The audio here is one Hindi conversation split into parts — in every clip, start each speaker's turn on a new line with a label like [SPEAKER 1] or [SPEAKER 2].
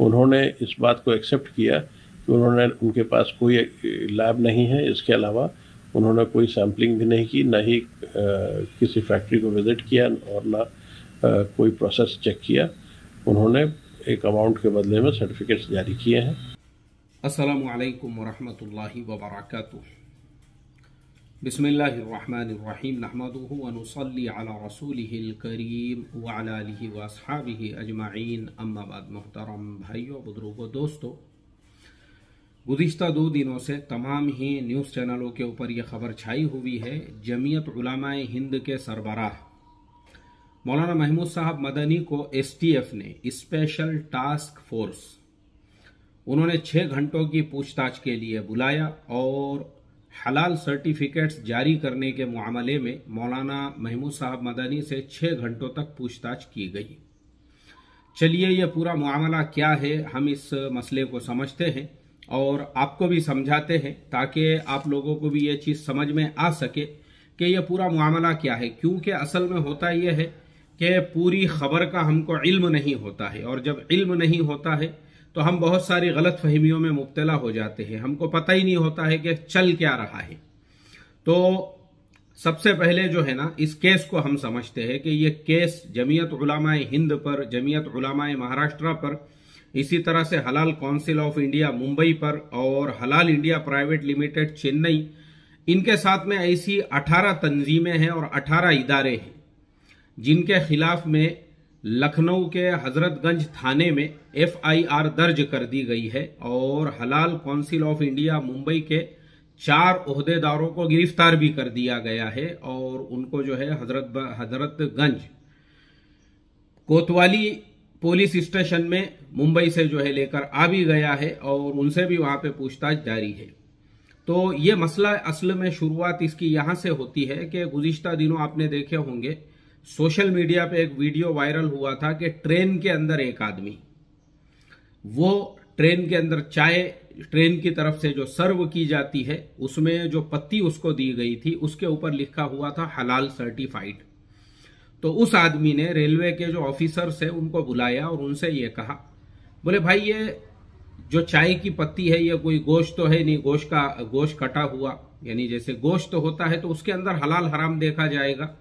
[SPEAKER 1] उन्होंने इस बात को एक्सेप्ट किया कि उन्होंने उनके पास कोई लैब नहीं है इसके अलावा उन्होंने कोई सैम्पलिंग भी नहीं की ना ही किसी फैक्ट्री को विज़िट किया और ना कोई प्रोसेस चेक किया उन्होंने एक अमाउंट के बदले में सर्टिफिकेट्स जारी किए हैं असलकम वरहमल वर्का बिसमीम नहमदली रसूलकरीम वाली वसहाबी अजमाइन अम्माबाद मोहतरम भाइयों बुजुर्गो दोस्तों गुज्त दो दिनों से तमाम ही न्यूज़ चैनलों के ऊपर यह खबर छाई हुई है जमीयत उलमाए हिंद के सरबराह मौलाना महमूद साहब मदनी को एसटीएफ ने स्पेशल टास्क फोर्स उन्होंने छः घंटों की पूछताछ के लिए बुलाया और हलाल सर्टिफिकेट्स जारी करने के मामले में मौलाना महमूद साहब मदनी से छः घंटों तक पूछताछ की गई चलिए यह पूरा मामला क्या है हम इस मसले को समझते हैं और आपको भी समझाते हैं ताकि आप लोगों को भी ये चीज़ समझ में आ सके कि यह पूरा मामला क्या है क्योंकि असल में होता यह है कि पूरी खबर का हमको इल्म नहीं होता है और जब इल्म नहीं होता है तो हम बहुत सारी गलत फहमियों में मुबतला हो जाते हैं हमको पता ही नहीं होता है कि चल क्या रहा है तो सबसे पहले जो है ना इस केस को हम समझते हैं कि ये केस जमीयत उलामाए हिंद पर जमीयत उलामाए महाराष्ट्र पर इसी तरह से हलाल काउंसिल ऑफ इंडिया मुंबई पर और हलाल इंडिया प्राइवेट लिमिटेड चेन्नई इनके साथ में ऐसी 18 तंजीमें हैं और 18 इदारे हैं जिनके खिलाफ में लखनऊ के हजरतगंज थाने में एफआईआर दर्ज कर दी गई है और हलाल काउंसिल ऑफ इंडिया मुंबई के चार अहदेदारों को गिरफ्तार भी कर दिया गया है और उनको जो है हजरत हजरतगंज कोतवाली पुलिस स्टेशन में मुंबई से जो है लेकर आ भी गया है और उनसे भी वहां पे पूछताछ जारी है तो ये मसला असल में शुरुआत इसकी यहां से होती है कि गुजश्ता दिनों आपने देखे होंगे सोशल मीडिया पे एक वीडियो वायरल हुआ था कि ट्रेन के अंदर एक आदमी वो ट्रेन के अंदर चाय ट्रेन की तरफ से जो सर्व की जाती है उसमें जो पत्ती उसको दी गई थी उसके ऊपर लिखा हुआ था हलाल सर्टिफाइड तो उस आदमी ने रेलवे के जो ऑफिसर्स है उनको बुलाया और उनसे ये कहा बोले भाई ये जो चाय की पत्ती है ये कोई गोश्त तो है नहीं गोश्त का गोश्त कटा हुआ यानी जैसे गोश्त तो होता है तो उसके अंदर हलाल हराम देखा जाएगा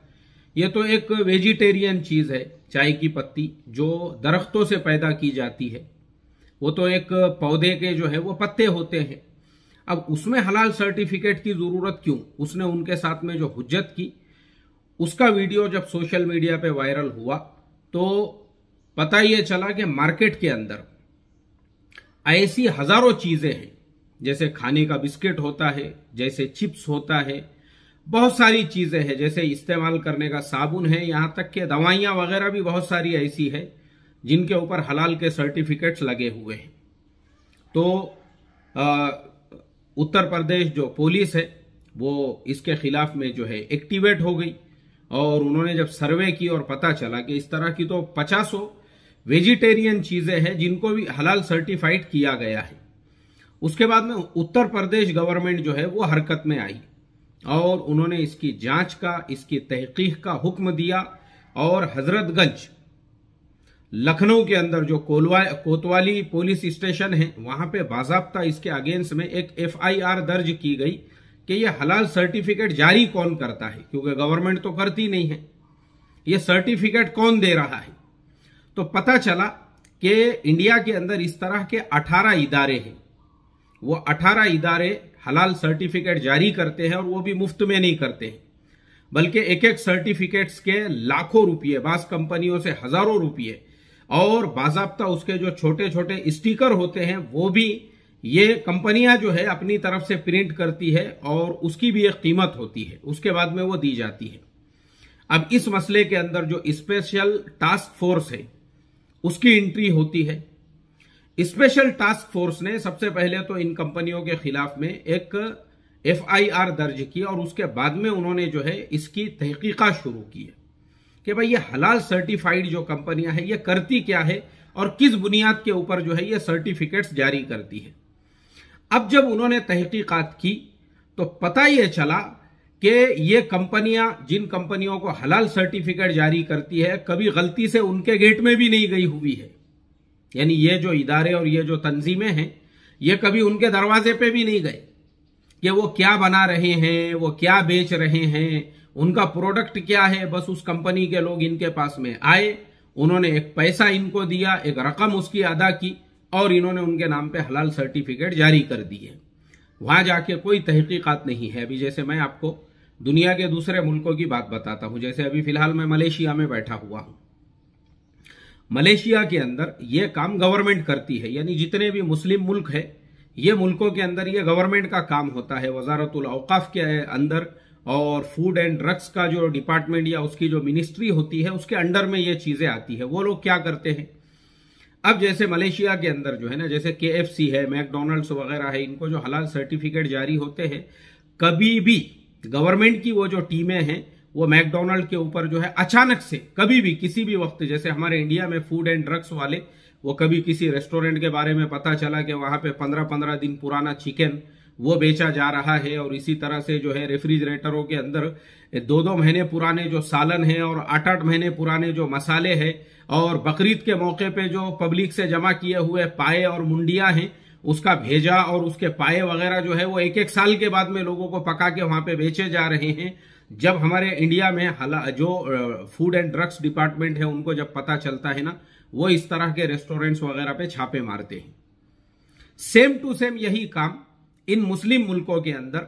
[SPEAKER 1] ये तो एक वेजिटेरियन चीज है चाय की पत्ती जो दरख्तों से पैदा की जाती है वो तो एक पौधे के जो है वो पत्ते होते हैं अब उसमें हलाल सर्टिफिकेट की ज़रूरत क्यों उसने उनके साथ में जो हुज्जत की उसका वीडियो जब सोशल मीडिया पे वायरल हुआ तो पता ये चला कि मार्केट के अंदर ऐसी हजारों चीज़ें हैं जैसे खाने का बिस्किट होता है जैसे चिप्स होता है बहुत सारी चीजें हैं जैसे इस्तेमाल करने का साबुन है यहाँ तक कि दवाइयाँ वगैरह भी बहुत सारी ऐसी है जिनके ऊपर हलाल के सर्टिफिकेट्स लगे हुए हैं तो आ, उत्तर प्रदेश जो पुलिस है वो इसके खिलाफ में जो है एक्टिवेट हो गई और उन्होंने जब सर्वे की और पता चला कि इस तरह की तो पचासों वेजिटेरियन चीज़ें हैं जिनको भी हलाल सर्टिफाइड किया गया है उसके बाद में उत्तर प्रदेश गवर्नमेंट जो है वो हरकत में आई और उन्होंने इसकी जांच का इसकी तहकीक का हुक्म दिया और हजरतगंज लखनऊ के अंदर जो कोलवा कोतवाली पुलिस स्टेशन है वहां पे बाजाबता इसके अगेंस्ट में एक एफआईआर दर्ज की गई कि यह हलाल सर्टिफिकेट जारी कौन करता है क्योंकि गवर्नमेंट तो करती नहीं है यह सर्टिफिकेट कौन दे रहा है तो पता चला कि इंडिया के अंदर इस तरह के 18 इदारे हैं वो 18 इदारे हलाल सर्टिफिकेट जारी करते हैं और वो भी मुफ्त में नहीं करते हैं बल्कि एक एक सर्टिफिकेट्स के लाखों रुपये बास कंपनियों से हजारों रुपये और बाजाबता उसके जो छोटे छोटे स्टिकर होते हैं वो भी ये कंपनियां जो है अपनी तरफ से प्रिंट करती है और उसकी भी एक कीमत होती है उसके बाद में वो दी जाती है अब इस मसले के अंदर जो स्पेशल टास्क फोर्स है उसकी एंट्री होती है स्पेशल टास्क फोर्स ने सबसे पहले तो इन कंपनियों के खिलाफ में एक एफआईआर दर्ज की और उसके बाद में उन्होंने जो है इसकी तहकीका शुरू की है कि भाई ये हलाल सर्टिफाइड जो कंपनियां हैं ये करती क्या है और किस बुनियाद के ऊपर जो है ये सर्टिफिकेट्स जारी करती है अब जब उन्होंने तहकीकात की तो पता यह चला कि ये कंपनियां जिन कंपनियों को हलाल सर्टिफिकेट जारी करती है कभी गलती से उनके गेट में भी नहीं गई हुई है यानी ये जो इदारे और ये जो तंजीमें हैं ये कभी उनके दरवाजे पे भी नहीं गए कि वो क्या बना रहे हैं वो क्या बेच रहे हैं उनका प्रोडक्ट क्या है बस उस कंपनी के लोग इनके पास में आए उन्होंने एक पैसा इनको दिया एक रकम उसकी अदा की और इन्होंने उनके नाम पे हलाल सर्टिफिकेट जारी कर दिए वहां जाके कोई तहकीकत नहीं है अभी जैसे मैं आपको दुनिया के दूसरे मुल्कों की बात बताता हूँ जैसे अभी फिलहाल मैं मलेशिया में बैठा हुआ हूँ मलेशिया के अंदर ये काम गवर्नमेंट करती है यानी जितने भी मुस्लिम मुल्क है ये मुल्कों के अंदर ये गवर्नमेंट का काम होता है वजारतुल अवकाफ के अंदर और फूड एंड ड्रग्स का जो डिपार्टमेंट या उसकी जो मिनिस्ट्री होती है उसके अंडर में ये चीज़ें आती है वो लोग क्या करते हैं अब जैसे मलेशिया के अंदर जो है ना जैसे के एफ सी है मैकडोनल्ड्स वगैरह है इनको जो हलाल सर्टिफिकेट जारी होते हैं कभी भी गवर्नमेंट की वो जो टीमें हैं वो मैकडोनल्ड के ऊपर जो है अचानक से कभी भी किसी भी वक्त जैसे हमारे इंडिया में फूड एंड ड्रग्स वाले वो कभी किसी रेस्टोरेंट के बारे में पता चला कि वहां पे पंद्रह पंद्रह दिन पुराना चिकन वो बेचा जा रहा है और इसी तरह से जो है रेफ्रिजरेटरों के अंदर दो दो महीने पुराने जो सालन है और आठ आठ महीने पुराने जो मसाले हैं और बकरीद के मौके पे जो पब्लिक से जमा किए हुए पाए और मुंडिया हैं उसका भेजा और उसके पाए वगैरह जो है वो एक एक साल के बाद में लोगों को पका के वहां पे बेचे जा रहे हैं जब हमारे इंडिया में हला जो फूड एंड ड्रग्स डिपार्टमेंट है उनको जब पता चलता है ना वो इस तरह के रेस्टोरेंट्स वगैरह पे छापे मारते हैं सेम टू सेम यही काम इन मुस्लिम मुल्कों के अंदर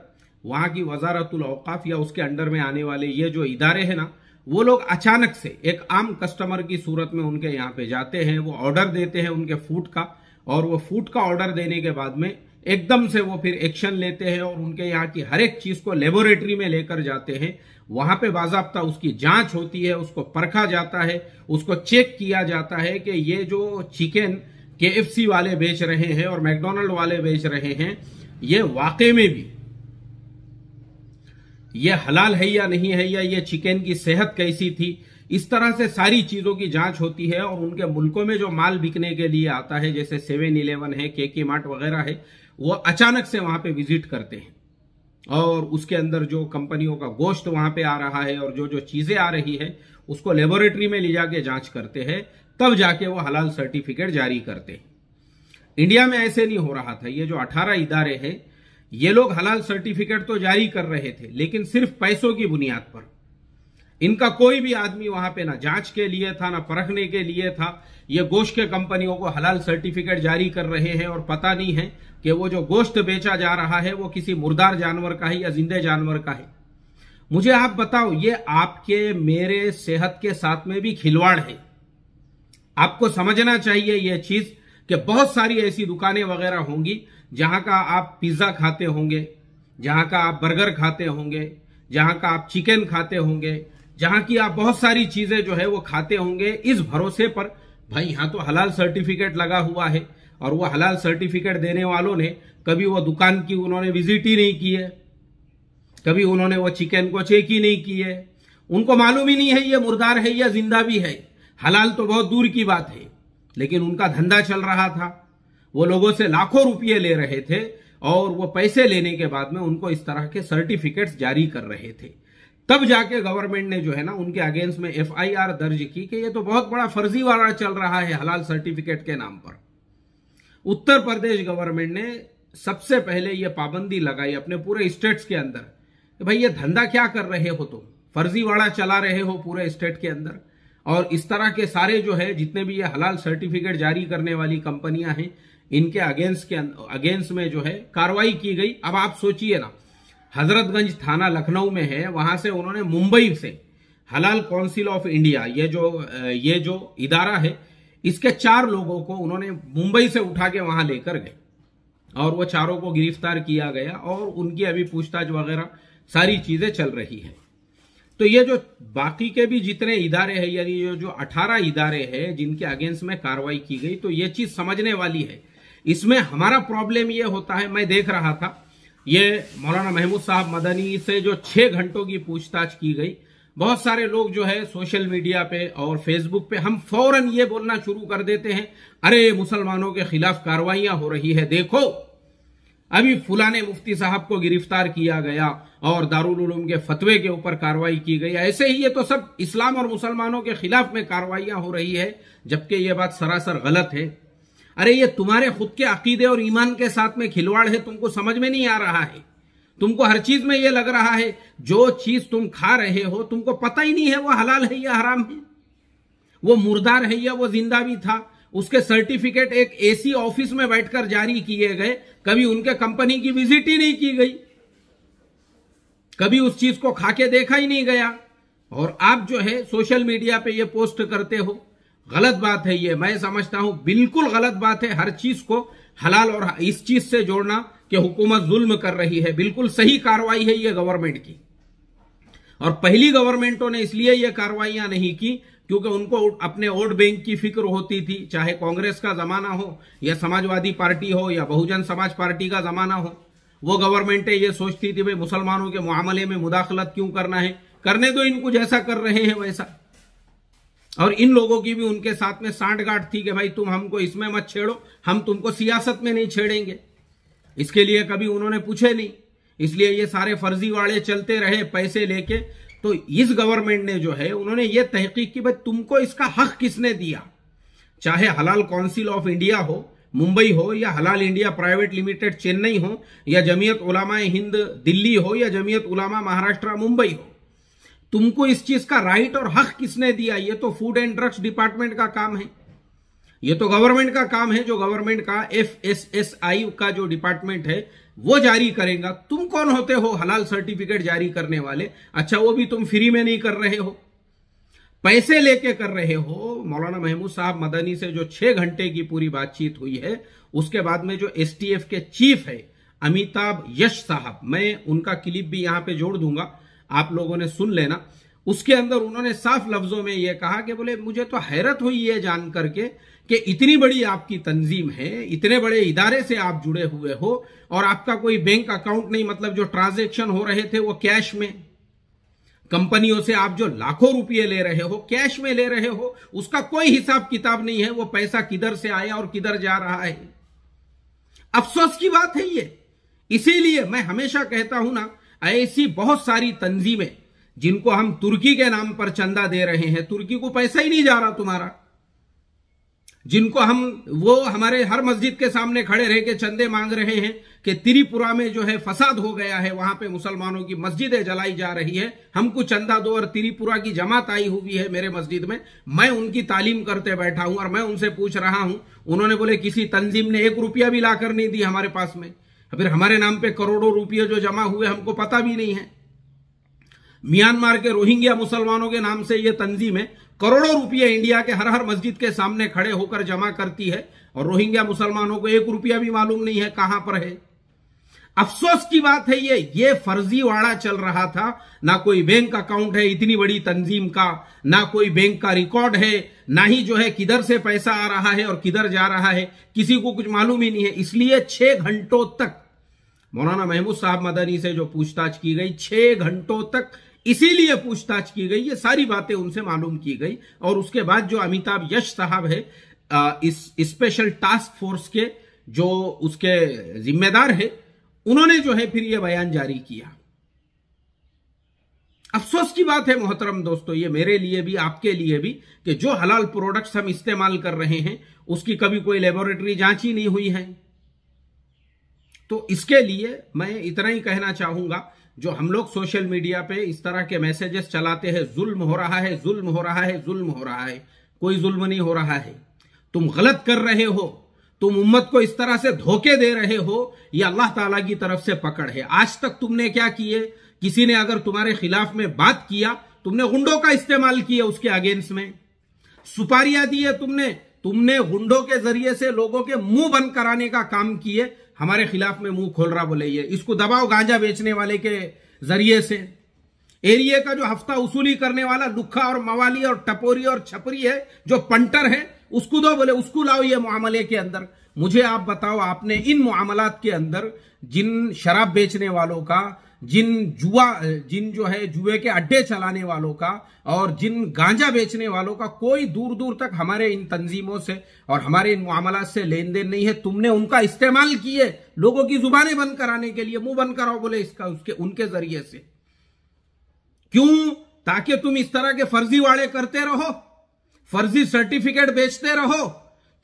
[SPEAKER 1] वहां की वजारतुल अवकाफ या उसके अंडर में आने वाले ये जो इदारे हैं ना वो लोग अचानक से एक आम कस्टमर की सूरत में उनके यहाँ पे जाते हैं वो ऑर्डर देते हैं उनके फूड का और वो फूड का ऑर्डर देने के बाद में एकदम से वो फिर एक्शन लेते हैं और उनके यहाँ की हर एक चीज को लेबोरेटरी में लेकर जाते हैं वहां पे बाजाबता उसकी जांच होती है उसको परखा जाता है उसको चेक किया जाता है कि ये जो चिकन के वाले बेच रहे हैं और मैकडोनल्ड वाले बेच रहे हैं ये वाकई में भी ये हलाल है या नहीं है या ये चिकन की सेहत कैसी थी इस तरह से सारी चीजों की जांच होती है और उनके मुल्कों में जो माल बिकने के लिए आता है जैसे सेवन इलेवन है के मार्ट वगैरह है वो अचानक से वहां पे विजिट करते हैं और उसके अंदर जो कंपनियों का गोश्त वहां पे आ रहा है और जो जो चीजें आ रही है उसको लेबोरेटरी में ले जाके जांच करते हैं तब जाके वो हलाल सर्टिफिकेट जारी करते हैं इंडिया में ऐसे नहीं हो रहा था ये जो 18 इदारे हैं ये लोग हलाल सर्टिफिकेट तो जारी कर रहे थे लेकिन सिर्फ पैसों की बुनियाद पर इनका कोई भी आदमी वहां पे ना जांच के लिए था ना परखने के लिए था ये गोश्त के कंपनियों को हलाल सर्टिफिकेट जारी कर रहे हैं और पता नहीं है कि वो जो गोश्त बेचा जा रहा है वो किसी मुर्दार जानवर का है या जिंदे जानवर का है मुझे आप बताओ ये आपके मेरे सेहत के साथ में भी खिलवाड़ है आपको समझना चाहिए यह चीज कि बहुत सारी ऐसी दुकानें वगैरह होंगी जहां का आप पिज्जा खाते होंगे जहां का आप बर्गर खाते होंगे जहां का आप चिकन खाते होंगे जहां की आप बहुत सारी चीजें जो है वो खाते होंगे इस भरोसे पर भाई यहां तो हलाल सर्टिफिकेट लगा हुआ है और वो हलाल सर्टिफिकेट देने वालों ने कभी वो दुकान की उन्होंने विजिट ही नहीं की है कभी उन्होंने वो चिकन को चेक ही नहीं की है उनको मालूम ही नहीं है ये मुर्दार है या जिंदा भी है हलाल तो बहुत दूर की बात है लेकिन उनका धंधा चल रहा था वो लोगों से लाखों रुपये ले रहे थे और वो पैसे लेने के बाद में उनको इस तरह के सर्टिफिकेट्स जारी कर रहे थे तब जाके गवर्नमेंट ने जो है ना उनके अगेंस्ट में एफआईआर दर्ज की कि ये तो बहुत बड़ा फर्जीवाड़ा चल रहा है हलाल सर्टिफिकेट के नाम पर उत्तर प्रदेश गवर्नमेंट ने सबसे पहले ये पाबंदी लगाई अपने पूरे स्टेट्स के अंदर कि भाई ये धंधा क्या कर रहे हो तुम फर्जीवाड़ा चला रहे हो पूरे स्टेट के अंदर और इस तरह के सारे जो है जितने भी ये हलाल सर्टिफिकेट जारी करने वाली कंपनियां हैं इनके अगेंस्ट के अगेंस्ट में जो है कार्रवाई की गई अब आप सोचिए ना हजरतगंज थाना लखनऊ में है वहां से उन्होंने मुंबई से हलाल काउंसिल ऑफ इंडिया ये जो ये जो इदारा है इसके चार लोगों को उन्होंने मुंबई से उठा के वहां लेकर गए और वो चारों को गिरफ्तार किया गया और उनकी अभी पूछताछ वगैरह सारी चीजें चल रही है तो ये जो बाकी के भी जितने इदारे हैं यानी ये जो 18 इदारे हैं जिनके अगेंस्ट में कार्रवाई की गई तो ये चीज समझने वाली है इसमें हमारा प्रॉब्लम ये होता है मैं देख रहा था ये मौलाना महमूद साहब मदनी से जो छह घंटों की पूछताछ की गई बहुत सारे लोग जो है सोशल मीडिया पे और फेसबुक पे हम फौरन ये बोलना शुरू कर देते हैं अरे मुसलमानों के खिलाफ कार्रवाइयां हो रही है देखो अभी फुलाने मुफ्ती साहब को गिरफ्तार किया गया और दारुल उलूम के फतवे के ऊपर कार्रवाई की गई ऐसे ही ये तो सब इस्लाम और मुसलमानों के खिलाफ में कार्रवाइयां हो रही है जबकि ये बात सरासर गलत है अरे ये तुम्हारे खुद के अकीदे और ईमान के साथ में खिलवाड़ है तुमको समझ में नहीं आ रहा है तुमको हर चीज में ये लग रहा है जो चीज तुम खा रहे हो तुमको पता ही नहीं है वो हलाल है या हराम है वो मुर्दार है या वो जिंदा भी था उसके सर्टिफिकेट एक एसी ऑफिस में बैठकर जारी किए गए कभी उनके कंपनी की विजिट ही नहीं की गई कभी उस चीज को खाके देखा ही नहीं गया और आप जो है सोशल मीडिया पे ये पोस्ट करते हो गलत बात है ये मैं समझता हूं बिल्कुल गलत बात है हर चीज को हलाल और इस चीज से जोड़ना कि हुकूमत जुल्म कर रही है बिल्कुल सही कार्रवाई है ये गवर्नमेंट की और पहली गवर्नमेंटों ने इसलिए ये कार्रवाइयां नहीं की क्योंकि उनको अपने वोट बैंक की फिक्र होती थी चाहे कांग्रेस का जमाना हो या समाजवादी पार्टी हो या बहुजन समाज पार्टी का जमाना हो वो गवर्नमेंटें ये सोचती थी भाई मुसलमानों के मामले में मुदाखलत क्यों करना है करने दो तो इनको जैसा कर रहे हैं वैसा और इन लोगों की भी उनके साथ में सांठगांठ थी कि भाई तुम हमको इसमें मत छेड़ो हम तुमको सियासत में नहीं छेड़ेंगे इसके लिए कभी उन्होंने पूछे नहीं इसलिए ये सारे फर्जी वाले चलते रहे पैसे लेके तो इस गवर्नमेंट ने जो है उन्होंने ये तहकीक की भाई तुमको इसका हक किसने दिया चाहे हलाल काउंसिल ऑफ इंडिया हो मुंबई हो या हलाल इंडिया प्राइवेट लिमिटेड चेन्नई हो या जमीयत उलामा हिंद दिल्ली हो या जमीयत उलामा महाराष्ट्र मुंबई हो तुमको इस चीज का राइट और हक किसने दिया ये तो फूड एंड ड्रग्स डिपार्टमेंट का काम है ये तो गवर्नमेंट का काम है जो गवर्नमेंट का एफ एस एस आई का जो डिपार्टमेंट है वो जारी करेगा तुम कौन होते हो हलाल सर्टिफिकेट जारी करने वाले अच्छा वो भी तुम फ्री में नहीं कर रहे हो पैसे लेके कर रहे हो मौलाना महमूद साहब मदनी से जो छह घंटे की पूरी बातचीत हुई है उसके बाद में जो एसटीएफ के चीफ है अमिताभ यश साहब मैं उनका क्लिप भी यहां पे जोड़ दूंगा आप लोगों ने सुन लेना उसके अंदर उन्होंने साफ लफ्जों में यह कहा कि बोले मुझे तो हैरत हुई है जान करके कि इतनी बड़ी आपकी तंजीम है इतने बड़े इदारे से आप जुड़े हुए हो और आपका कोई बैंक अकाउंट नहीं मतलब जो ट्रांजेक्शन हो रहे थे वो कैश में कंपनियों से आप जो लाखों रुपए ले रहे हो कैश में ले रहे हो उसका कोई हिसाब किताब नहीं है वो पैसा किधर से आया और किधर जा रहा है अफसोस की बात है ये इसीलिए मैं हमेशा कहता हूं ना ऐसी बहुत सारी तंजीमें जिनको हम तुर्की के नाम पर चंदा दे रहे हैं तुर्की को पैसा ही नहीं जा रहा तुम्हारा जिनको हम वो हमारे हर मस्जिद के सामने खड़े रह के चंदे मांग रहे हैं कि त्रिपुरा में जो है फसाद हो गया है वहां पे मुसलमानों की मस्जिदें जलाई जा रही है हमको चंदा दो और त्रिपुरा की जमात आई हुई है मेरे मस्जिद में मैं उनकी तालीम करते बैठा हूं और मैं उनसे पूछ रहा हूं उन्होंने बोले किसी तंजीम ने एक रुपया भी लाकर नहीं दी हमारे पास में फिर हमारे नाम पे करोड़ों रुपये जो जमा हुए हमको पता भी नहीं है म्यांमार के रोहिंग्या मुसलमानों के नाम से ये तंजीमें करोड़ों रुपये इंडिया के हर हर मस्जिद के सामने खड़े होकर जमा करती है और रोहिंग्या मुसलमानों को एक रुपया भी मालूम नहीं है कहां पर है अफसोस की बात है ये ये फर्जीवाड़ा चल रहा था ना कोई बैंक अकाउंट है इतनी बड़ी तंजीम का ना कोई बैंक का रिकॉर्ड है ना ही जो है किधर से पैसा आ रहा है और किधर जा रहा है किसी को कुछ मालूम ही नहीं है इसलिए छह घंटों तक मौलाना महमूद साहब मदनी से जो पूछताछ की गई छह घंटों तक इसीलिए पूछताछ की गई ये सारी बातें उनसे मालूम की गई और उसके बाद जो अमिताभ यश साहब है इस स्पेशल टास्क फोर्स के जो उसके जिम्मेदार है उन्होंने जो है फिर यह बयान जारी किया अफसोस की बात है मोहतरम दोस्तों ये मेरे लिए भी आपके लिए भी कि जो हलाल प्रोडक्ट्स हम इस्तेमाल कर रहे हैं उसकी कभी कोई लेबोरेटरी जांच ही नहीं हुई है तो इसके लिए मैं इतना ही कहना चाहूंगा जो हम लोग सोशल मीडिया पे इस तरह के मैसेजेस चलाते हैं जुल्म हो रहा है जुल्म हो रहा है जुल्म हो रहा है कोई जुल्म नहीं हो रहा है तुम गलत कर रहे हो तुम उम्मत को इस तरह से धोखे दे रहे हो ये अल्लाह ताला की तरफ से पकड़ है आज तक तुमने क्या किए किसी ने अगर तुम्हारे खिलाफ में बात किया तुमने गुंडों का इस्तेमाल किया उसके अगेंस्ट में सुपारियां दी है तुमने तुमने गुंडों के जरिए से लोगों के मुंह बंद कराने का काम किए हमारे खिलाफ में मुंह खोल रहा बोले ये इसको दबाओ गांजा बेचने वाले के जरिए से एरिया का जो हफ्ता उसूली करने वाला दुखा और मवाली और टपोरी और छपरी है जो पंटर है उसको दो बोले उसको लाओ ये मामले के अंदर मुझे आप बताओ आपने इन मामला के अंदर जिन शराब बेचने वालों का जिन जुआ जिन जो है जुए के अड्डे चलाने वालों का और जिन गांजा बेचने वालों का कोई दूर दूर तक हमारे इन तंजीमों से और हमारे इन मामला से लेन देन नहीं है तुमने उनका इस्तेमाल किए लोगों की जुबानें बंद कराने के लिए मुंह बंद कराओ बोले इसका उसके उनके जरिए से क्यों ताकि तुम इस तरह के फर्जी वाड़े करते रहो फर्जी सर्टिफिकेट बेचते रहो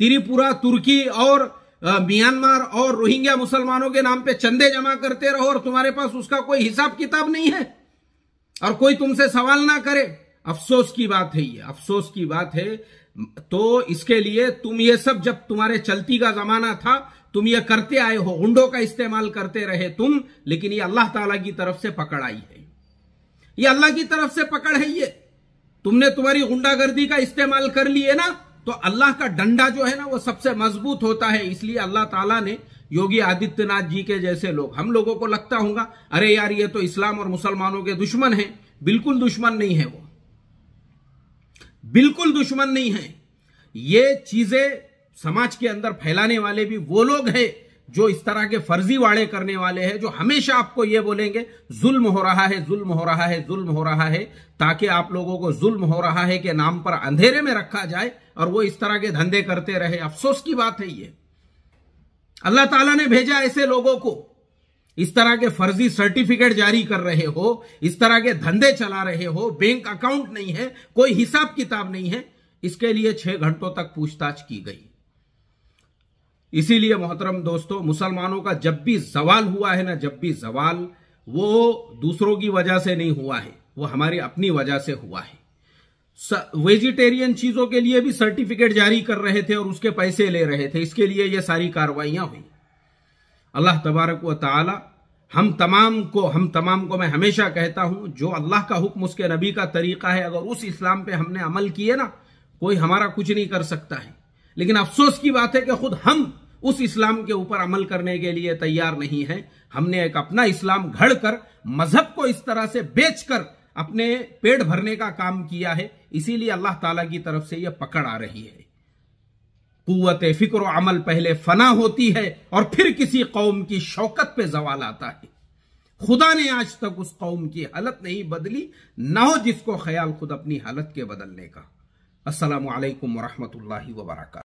[SPEAKER 1] त्रिपुरा तुर्की और म्यांमार और रोहिंग्या मुसलमानों के नाम पे चंदे जमा करते रहो और तुम्हारे पास उसका कोई हिसाब किताब नहीं है और कोई तुमसे सवाल ना करे अफसोस की बात है ये अफसोस की बात है तो इसके लिए तुम ये सब जब तुम्हारे चलती का जमाना था तुम ये करते आए हो उंडो का इस्तेमाल करते रहे तुम लेकिन ये अल्लाह ताला की तरफ से पकड़ आई है ये अल्लाह की तरफ से पकड़ है ये तुमने तुम्हारी गुंडागर्दी का इस्तेमाल कर लिए ना तो अल्लाह का डंडा जो है ना वो सबसे मजबूत होता है इसलिए अल्लाह ताला ने योगी आदित्यनाथ जी के जैसे लोग हम लोगों को लगता होगा अरे यार ये तो इस्लाम और मुसलमानों के दुश्मन है बिल्कुल दुश्मन नहीं है वो बिल्कुल दुश्मन नहीं है ये चीजें समाज के अंदर फैलाने वाले भी वो लोग हैं जो इस तरह के फर्जी वाड़े करने वाले हैं जो हमेशा आपको ये बोलेंगे जुल्म हो रहा है जुल्म हो रहा है जुल्म हो रहा है ताकि आप लोगों को जुल्म हो रहा है के नाम पर अंधेरे में रखा जाए और वो इस तरह के धंधे करते रहे अफसोस की बात है ये अल्लाह ताला ने भेजा ऐसे लोगों को इस तरह के फर्जी सर्टिफिकेट जारी कर रहे हो इस तरह के धंधे चला रहे हो बैंक अकाउंट नहीं है कोई हिसाब किताब नहीं है इसके लिए छह घंटों तक पूछताछ की गई इसीलिए मोहतरम दोस्तों मुसलमानों का जब भी जवाल हुआ है ना जब भी जवाल वो दूसरों की वजह से नहीं हुआ है वो हमारी अपनी वजह से हुआ है वेजिटेरियन चीजों के लिए भी सर्टिफिकेट जारी कर रहे थे और उसके पैसे ले रहे थे इसके लिए ये सारी कार्रवाइयां हुई अल्लाह तबारक वाली हम तमाम को हम तमाम को मैं हमेशा कहता हूं जो अल्लाह का हुक्म उसके नबी का तरीका है अगर उस इस्लाम पे हमने अमल किए ना कोई हमारा कुछ नहीं कर सकता है लेकिन अफसोस की बात है कि खुद हम उस इस्लाम के ऊपर अमल करने के लिए तैयार नहीं है हमने एक अपना इस्लाम घड़ कर मजहब को इस तरह से बेचकर अपने पेट भरने का काम किया है इसीलिए अल्लाह ताला की तरफ से यह पकड़ आ रही है कुत फिक्र अमल पहले फना होती है और फिर किसी कौम की शौकत पे जवाल आता है खुदा ने आज तक उस कौम की हालत नहीं बदली ना हो जिसको ख्याल खुद अपनी हालत के बदलने का असलकम वरहमत ला वबरक